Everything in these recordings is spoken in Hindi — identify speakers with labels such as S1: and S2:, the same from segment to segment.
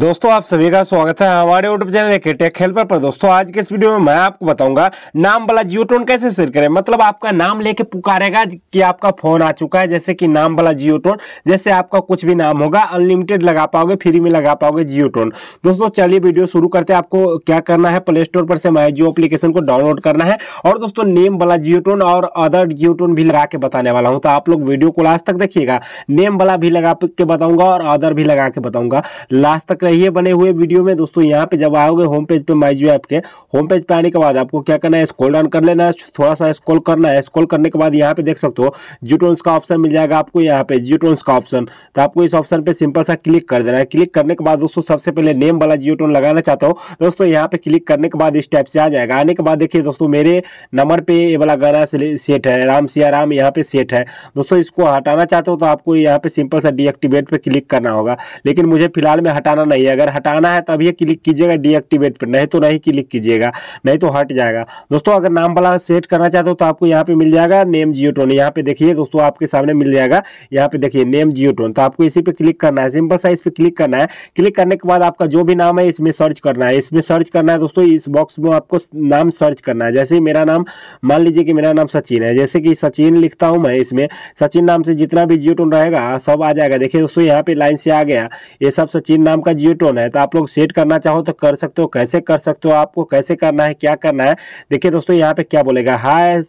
S1: दोस्तों आप सभी का स्वागत है हमारे यूट्यूब चैनल के टेक हेल्पर पर दोस्तों आज के इस वीडियो में मैं आपको बताऊंगा नाम वाला जियो टोन कैसे सेट करें मतलब आपका नाम लेके पुकारेगा कि आपका फोन आ चुका है जैसे कि नाम वाला जियो टोन जैसे आपका कुछ भी नाम होगा अनलिमिटेड लगा पाओगे फ्री में लगा पाओगे जियो टोन दोस्तों चलिए वीडियो शुरू करते हैं आपको क्या करना है प्ले स्टोर पर से माई जियो अप्लीकेशन को डाउनलोड करना है और दोस्तों नेम वाला जियो टोन और अदर जियो टोन भी लगा के बताने वाला हूँ तो आप लोग वीडियो को लास्ट तक देखिएगा नेम वाला भी लगा के बताऊंगा और अदर भी लगा के बताऊंगा लास्ट तक रहिए तो बने हुए वीडियो में दोस्तों यहाँ पे जब आओगे होम पेज पे माई जियो ऐप के होम पेज पे आने के बाद आपको क्या करना है स्कोल डाउन कर लेना है थोड़ा सा स्कोल करना है स्कोल करने के बाद यहाँ पे देख सकते हो जियोटोन्स का ऑप्शन मिल जाएगा आपको यहाँ पे जियोटोन्स का ऑप्शन तो आपको इस ऑप्शन पे सिंपल सा क्लिक कर देना है क्लिक करने के बाद दोस्तों सबसे पहले नेम वाला जियोटोन लगाना चाहता हूँ दोस्तों यहाँ पे क्लिक करने के बाद इस टाइप से आ जाएगा आने के बाद देखिए दोस्तों मेरे नंबर पे ये वाला गाना सेट है राम सिया राम यहाँ पे सेट है दोस्तों इसको हटाना चाहते हो तो आपको यहाँ पे सिंपल सा डीएक्टिवेट पे क्लिक करना होगा लेकिन मुझे फिलहाल में हटाना नहीं है अगर हटाना है तभी क्लिक कीजिएगा डीएक्टिवेट पर नहीं तो नहीं क्लिक कीजिएगा नहीं तो हट जाएगा दोस्तों अगर नाम वाला सेट करना चाहते हो तो आपको यहाँ पे मिल जाएगा नेम जियो टोन यहाँ पे देखिए दोस्तों आपके सामने मिल जाएगा यहाँ पे देखिए नेम जियो टोन तो आपको इसी पे क्लिक करना है सिंपल सा इस पर क्लिक करना है क्लिक करने के बाद आपका जो भी नाम है इसमें सर्च करना है इसमें सर्च करना है दोस्तों इस बॉक्स में आपको नाम सर्च करना है जैसे मेरा नाम मान लीजिए कि मेरा नाम सचिन है जैसे कि सचिन लिखता हूँ मैं इसमें सचिन नाम से जितना भी जियो टोन रहेगा सब आ जाएगा देखिए दोस्तों यहाँ पे लाइन से आ गया ये सब सचिन नाम का जियो टोन है तो आप लोग सेट करना चाहो तो कर सकते हो कैसे कर सकते हो आपको कैसे करना है क्या करना है देखिए दोस्तों यहाँ पे क्या बोलेगा hi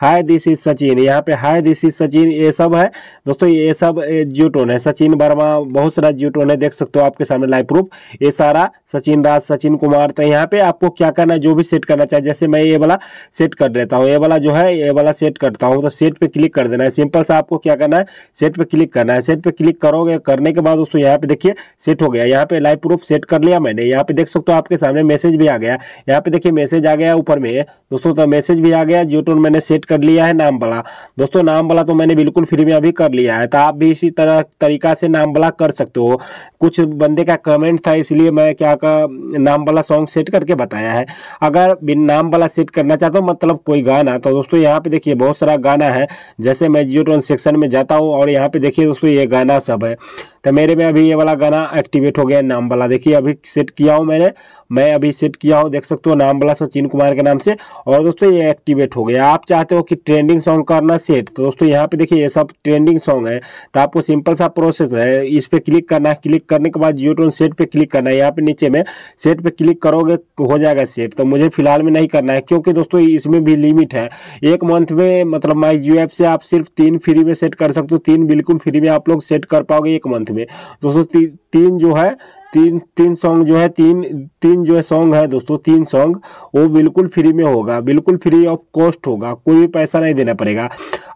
S1: hi this is Sachin यहाँ पे हाय दिस इज सचिन ये सब है दोस्तों ये सब ज्यूटोन है सचिन वर्मा बहुत सारा ज्यूटोन है देख सकते हो आपके सामने लाइव प्रूफ ये सारा सचिन राज सचिन कुमार तो यहाँ पे आपको क्या करना है जो भी सेट करना चाहिए जैसे मैं ये वाला सेट कर देता हूँ ये वाला जो है ये वाला सेट करता हूँ तो सेट पे क्लिक कर देना है सिंपल सा आपको क्या करना है सेट पे क्लिक करना है सेट पे क्लिक करोगे करने के बाद दोस्तों यहाँ पे देखिए सेट हो गया यहाँ पे लाइव प्रूफ सेट कर लिया मैंने यहाँ पे देख सकते हो आपके सामने मैसेज भी आ गया यहाँ पे देखिए मैसेज आ गया ऊपर में दोस्तों तो मैसेज भी आ गया जो मैंने सेट कर लिया है नाम वाला दोस्तों नाम वाला तो मैंने बिल्कुल फ्री में अभी कर लिया है तो आप भी इसी तरह तरीका से नाम वाला कर सकते हो कुछ बंदे का कमेंट था इसलिए मैं क्या का नाम वाला सॉन्ग सेट करके बताया है अगर बिन नाम वाला सेट करना चाहता हूँ मतलब कोई गाना तो दोस्तों यहाँ पे देखिए बहुत सारा गाना है जैसे मैं जियो सेक्शन में जाता हूँ और यहाँ पे देखिए दोस्तों ये गाना सब है तो मेरे में अभी ये वाला गाना एक्टिवेट हो गया नाम वाला देखिए अभी सेट किया हूँ मैंने मैं अभी सेट किया हूँ देख सकते हो नाम वाला सचिन कुमार के नाम से और दोस्तों ये एक्टिवेट हो गया आप चाहते हो कि ट्रेंडिंग सॉन्ग करना सेट तो दोस्तों यहाँ पे देखिए ये सब ट्रेंडिंग सॉन्ग है तो आपको सिंपल सा प्रोसेस है इस पर क्लिक करना है क्लिक करने के बाद जियो टोन सेट पर क्लिक करना है यहाँ पे नीचे में सेट पर क्लिक करोगे हो जाएगा सेट तो मुझे फिलहाल में नहीं करना है क्योंकि दोस्तों इसमें भी लिमिट है एक मंथ में मतलब माई जियो ऐप से आप सिर्फ तीन फ्री में सेट कर सकते हो तीन बिल्कुल फ्री में आप लोग सेट कर पाओगे एक मंथ में में दोस्तों ती, तीन जो है तीन तीन सॉन्ग जो है तीन तीन जो है सॉन्ग है दोस्तों तीन सॉन्ग वो बिल्कुल फ्री में होगा बिल्कुल फ्री ऑफ कॉस्ट होगा कोई भी पैसा नहीं देना पड़ेगा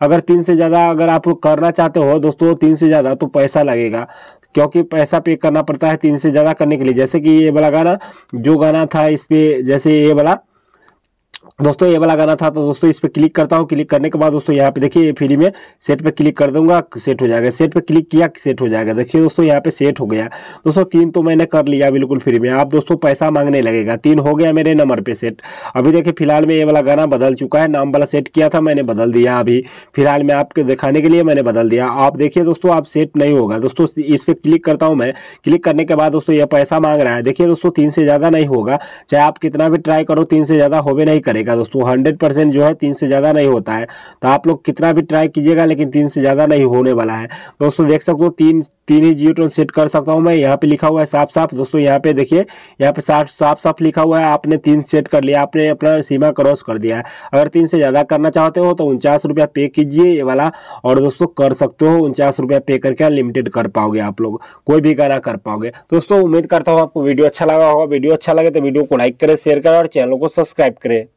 S1: अगर तीन से ज़्यादा अगर आप करना चाहते हो दोस्तों तीन से ज़्यादा तो पैसा लगेगा क्योंकि पैसा पे करना पड़ता है तीन से ज़्यादा करने के लिए जैसे कि ये वाला गाना जो गाना था इस पर जैसे ये वाला दोस्तों ये वाला गाना था तो दोस्तों इस पर क्लिक करता हूँ क्लिक करने के बाद दोस्तों यहाँ पे देखिए ये फ्री में सेट पे क्लिक कर दूंगा सेट हो जाएगा सेट पे क्लिक किया सेट हो जाएगा देखिए दोस्तों यहाँ पे सेट हो गया दोस्तों तीन तो मैंने कर लिया बिल्कुल फ्री में आप दोस्तों पैसा मांगने लगेगा तीन हो गया मेरे नंबर पर सेट अभी देखिए फिलहाल में ये वाला गाना बदल चुका है नाम वाला सेट किया था मैंने बदल दिया अभी फिलहाल में आपके दिखाने के लिए मैंने बदल दिया आप देखिए दोस्तों आप सेट नहीं होगा दोस्तों इस पर क्लिक करता हूँ मैं क्लिक करने के बाद दोस्तों यह पैसा मांग रहा है देखिए दोस्तों तीन से ज़्यादा नहीं होगा चाहे आप कितना भी ट्राई करो तीन से ज़्यादा होवे नहीं करेगा रहेगा दोस्तों हंड्रेड परसेंट जो है तीन से ज़्यादा नहीं होता है तो आप लोग कितना भी ट्राई कीजिएगा लेकिन तीन से ज़्यादा नहीं होने वाला है दोस्तों देख सकते हो तीन तीन ही जियो टोन सेट कर सकता हूँ मैं यहाँ पे लिखा हुआ है साफ साफ दोस्तों यहाँ पे देखिए यहाँ पे साफ साफ साफ लिखा हुआ है आपने तीन सेट कर लिया आपने अपना सीमा क्रॉस कर दिया है अगर तीन से ज़्यादा करना चाहते हो तो उनचास रुपया पे कीजिए ये वाला और दोस्तों कर सकते हो उनचास रुपया पे करके अनलिमिटेड कर पाओगे आप लोग कोई भी गाना कर पाओगे दोस्तों उम्मीद करता हूँ आपको वीडियो अच्छा लगा होगा वीडियो अच्छा लगे तो वीडियो को लाइक करें शेयर करें और चैनल को सब्सक्राइब करें